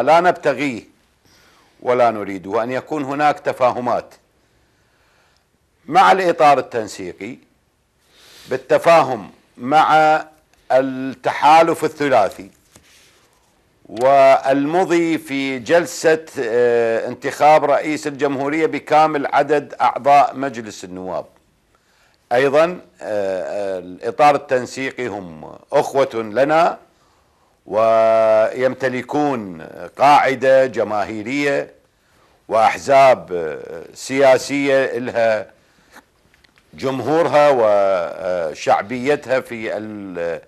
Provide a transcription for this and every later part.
لا نبتغيه ولا نريد أن يكون هناك تفاهمات مع الإطار التنسيقي بالتفاهم مع التحالف الثلاثي والمضي في جلسة آه، انتخاب رئيس الجمهورية بكامل عدد أعضاء مجلس النواب أيضا آه، آه، الإطار التنسيقي هم أخوة لنا ويمتلكون قاعده جماهيريه واحزاب سياسيه لها جمهورها وشعبيتها في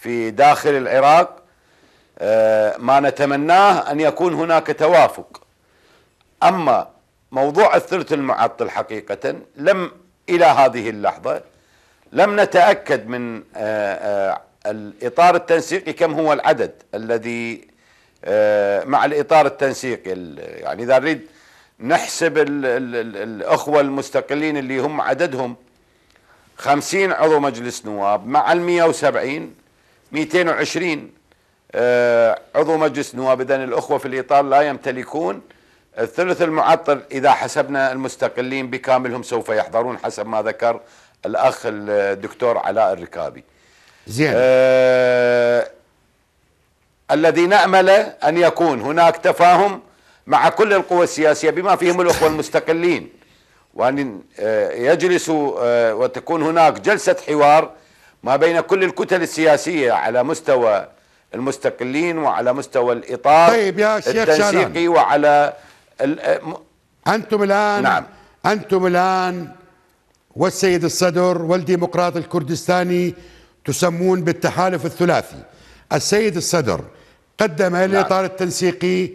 في داخل العراق آه، ما نتمناه ان يكون هناك توافق اما موضوع الثلث المعطل حقيقه لم الى هذه اللحظه لم نتاكد من آه، آه، الاطار التنسيقي كم هو العدد الذي آه، مع الاطار التنسيقي يعني اذا نريد نحسب الـ الـ الاخوه المستقلين اللي هم عددهم 50 عضو مجلس نواب مع ال 170 220 آه، عضو مجلس نواب اذا الاخوه في الاطار لا يمتلكون الثلث المعطل اذا حسبنا المستقلين بكاملهم سوف يحضرون حسب ما ذكر الاخ الدكتور علاء الركابي زين آه الذي نأمل أن يكون هناك تفاهم مع كل القوى السياسية بما فيهم الأخوة المستقلين وأن آه، يجلسوا آه، وتكون هناك جلسة حوار ما بين كل الكتل السياسية على مستوى المستقلين وعلى مستوى الإطار طيب يا شيخ التنسيقي وعلى آه، أنتم الآن نعم أنتم الآن والسيد الصدر والديمقراط الكردستاني تسمون بالتحالف الثلاثي السيد الصدر قدم نعم. للاطار الاطار التنسيقي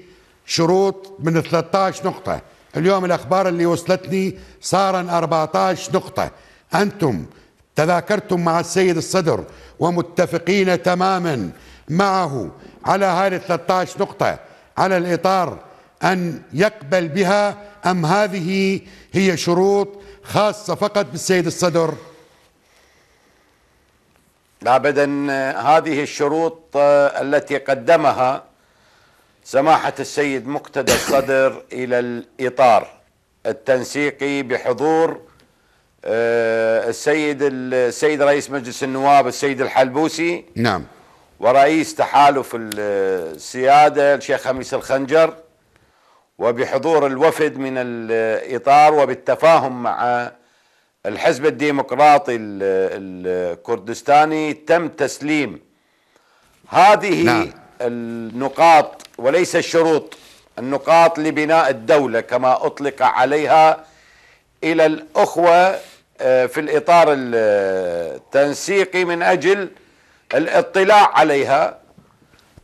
شروط من 13 نقطه اليوم الاخبار اللي وصلتني صار 14 نقطه انتم تذاكرتم مع السيد الصدر ومتفقين تماما معه على هذه 13 نقطه على الاطار ان يقبل بها ام هذه هي شروط خاصه فقط بالسيد الصدر ابدا هذه الشروط آه، التي قدمها سماحه السيد مقتدى الصدر الى الاطار التنسيقي بحضور آه، السيد السيد رئيس مجلس النواب السيد الحلبوسي نعم ورئيس تحالف السياده الشيخ خميس الخنجر وبحضور الوفد من الاطار وبالتفاهم مع الحزب الديمقراطي الكردستاني تم تسليم هذه نعم. النقاط وليس الشروط النقاط لبناء الدولة كما أطلق عليها إلى الأخوة آه، في الإطار التنسيقي من أجل الاطلاع عليها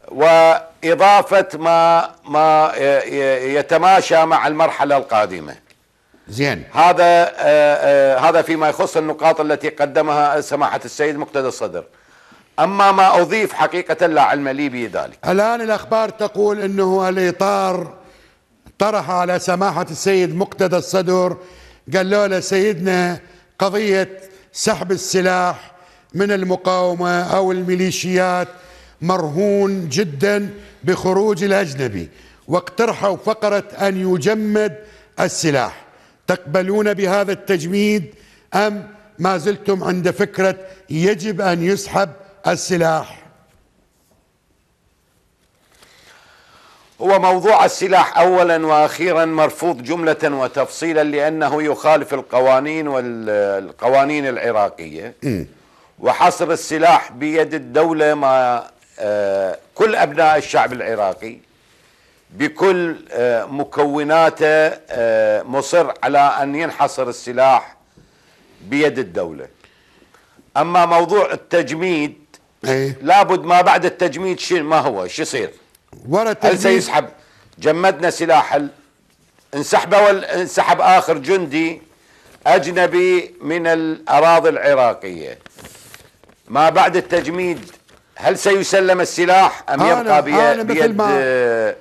وإضافة ما ما يتماشى مع المرحلة القادمة زين هذا آه آه هذا فيما يخص النقاط التي قدمها سماحه السيد مقتدى الصدر اما ما اضيف حقيقه لا علم لي بذلك الان الاخبار تقول انه الاطار طرح على سماحه السيد مقتدى الصدر قال له سيدنا قضيه سحب السلاح من المقاومه او الميليشيات مرهون جدا بخروج الاجنبي واقترحوا فقره ان يجمد السلاح تقبلون بهذا التجميد أم ما زلتم عند فكرة يجب أن يسحب السلاح هو موضوع السلاح اولا واخيرا مرفوض جمله وتفصيلا لانه يخالف القوانين والقوانين العراقيه وحصر السلاح بيد الدوله ما آه، كل ابناء الشعب العراقي بكل آه، مكوناته آه، مصر على أن ينحصر السلاح بيد الدولة أما موضوع التجميد أيه؟ لابد ما بعد التجميد شيء ما هو شو يصير ورا التجميد هل سيسحب جمدنا سلاح انسحب ولا انسحب آخر جندي أجنبي من الأراضي العراقية ما بعد التجميد هل سيسلم السلاح أم يبقى بيد, بيد آه،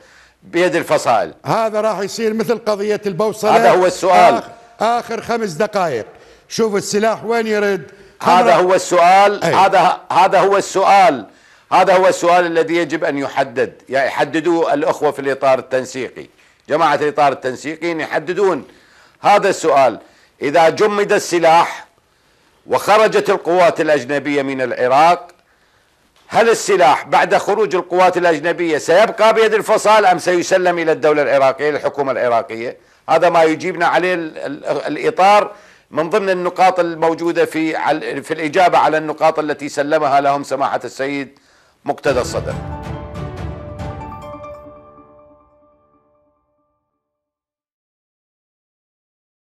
بيد الفصائل هذا راح يصير مثل قضية البوصلة هذا هو السؤال آخر, آخر خمس دقائق شوف السلاح وين يرد هذا هو السؤال هذا هذا هو السؤال هذا هو السؤال الذي يجب أن يحدد يعني يحددوه الأخوة في الإطار التنسيقي جماعة الإطار التنسيقي يحددون هذا السؤال إذا جمد السلاح وخرجت القوات الأجنبية من العراق هل السلاح بعد خروج القوات الأجنبية سيبقى بيد الفصائل أم سيسلم إلى الدولة العراقية الحكومة العراقية هذا ما يجيبنا عليه الإطار من ضمن النقاط الموجودة في في الإجابة على النقاط التي سلمها لهم سماحة السيد مقتدى الصدر